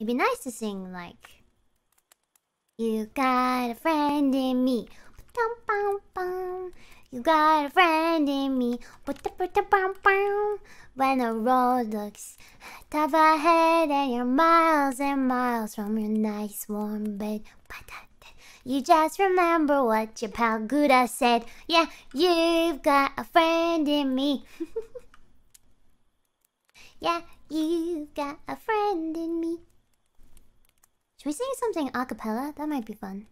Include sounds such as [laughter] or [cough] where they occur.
It'd be nice to sing like You got a friend in me. You got a friend in me. When the road looks tough ahead and you're miles and miles from your nice warm bed. You just remember what your pal Gouda said. Yeah, you've got a friend in me. [laughs] yeah, you've got a friend in me. Should we sing something a cappella? That might be fun.